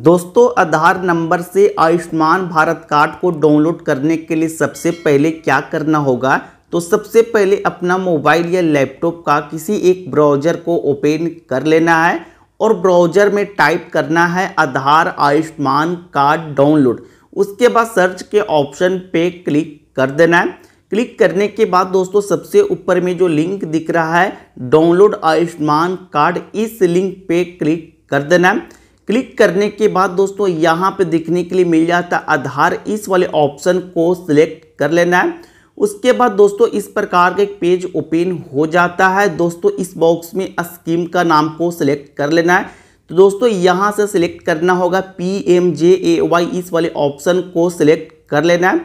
दोस्तों आधार नंबर से आयुष्मान भारत कार्ड को डाउनलोड करने के लिए सबसे पहले क्या करना होगा तो सबसे पहले अपना मोबाइल या लैपटॉप का किसी एक ब्राउज़र को ओपन कर लेना है और ब्राउज़र में टाइप करना है आधार आयुष्मान कार्ड डाउनलोड उसके बाद सर्च के ऑप्शन पे क्लिक कर देना है क्लिक करने के बाद दोस्तों सबसे ऊपर में जो लिंक दिख रहा है डाउनलोड आयुष्मान कार्ड इस लिंक पे क्लिक कर देना है क्लिक करने के बाद दोस्तों यहाँ पे देखने के लिए मिल जाता है आधार इस वाले ऑप्शन को सिलेक्ट कर लेना है उसके बाद दोस्तों इस प्रकार का एक पेज ओपन हो जाता है दोस्तों इस बॉक्स में स्कीम का नाम को सिलेक्ट कर लेना है तो दोस्तों यहाँ से सिलेक्ट करना होगा P M J A Y इस वाले ऑप्शन को सिलेक्ट कर लेना है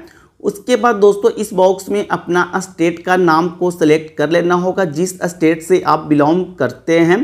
उसके बाद दोस्तों इस बॉक्स में अपना स्टेट का नाम को सिलेक्ट कर लेना होगा जिस स्टेट से आप बिलोंग करते हैं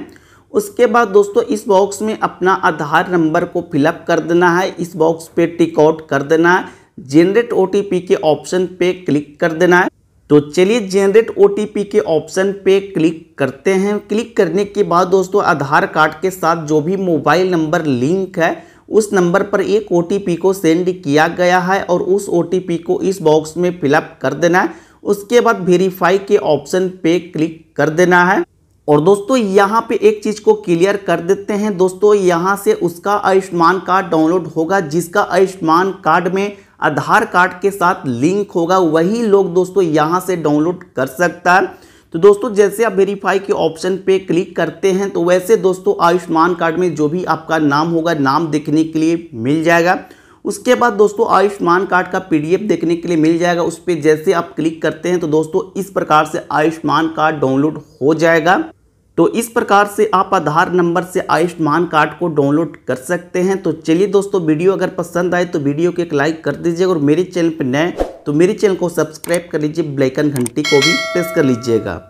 उसके बाद दोस्तों इस बॉक्स में अपना आधार नंबर को फिलअप कर देना है इस बॉक्स पे टिक आउट कर देना है जेनरेट ओ के ऑप्शन पे क्लिक कर देना है तो चलिए जेनरेट ओ के ऑप्शन पे क्लिक करते हैं क्लिक करने के बाद दोस्तों आधार कार्ड के साथ जो भी मोबाइल नंबर लिंक है उस नंबर पर एक ओ को सेंड किया गया है और उस ओ को इस बॉक्स में फिलअप कर देना है उसके बाद वेरीफाई के ऑप्शन पे क्लिक कर देना है और दोस्तों यहाँ पे एक चीज़ को क्लियर कर देते हैं दोस्तों यहाँ से उसका आयुष्मान कार्ड डाउनलोड होगा जिसका आयुष्मान कार्ड में आधार कार्ड के साथ लिंक होगा वही लोग दोस्तों यहाँ से डाउनलोड कर सकता है तो दोस्तों जैसे आप वेरीफाई के ऑप्शन पे क्लिक करते हैं तो वैसे दोस्तों आयुष्मान कार्ड में जो भी आपका नाम होगा नाम देखने के लिए मिल जाएगा उसके बाद दोस्तों आयुष्मान कार्ड का पीडीएफ देखने के लिए मिल जाएगा उस पर जैसे आप क्लिक करते हैं तो दोस्तों इस प्रकार से आयुष्मान कार्ड डाउनलोड हो जाएगा तो इस प्रकार से आप आधार नंबर से आयुष्मान कार्ड को डाउनलोड कर सकते हैं तो चलिए दोस्तों वीडियो अगर पसंद आए तो वीडियो को एक लाइक कर दीजिएगा और मेरे चैनल पर नए तो मेरे चैनल को सब्सक्राइब कर लीजिए ब्लैकन घंटी को भी प्रेस कर लीजिएगा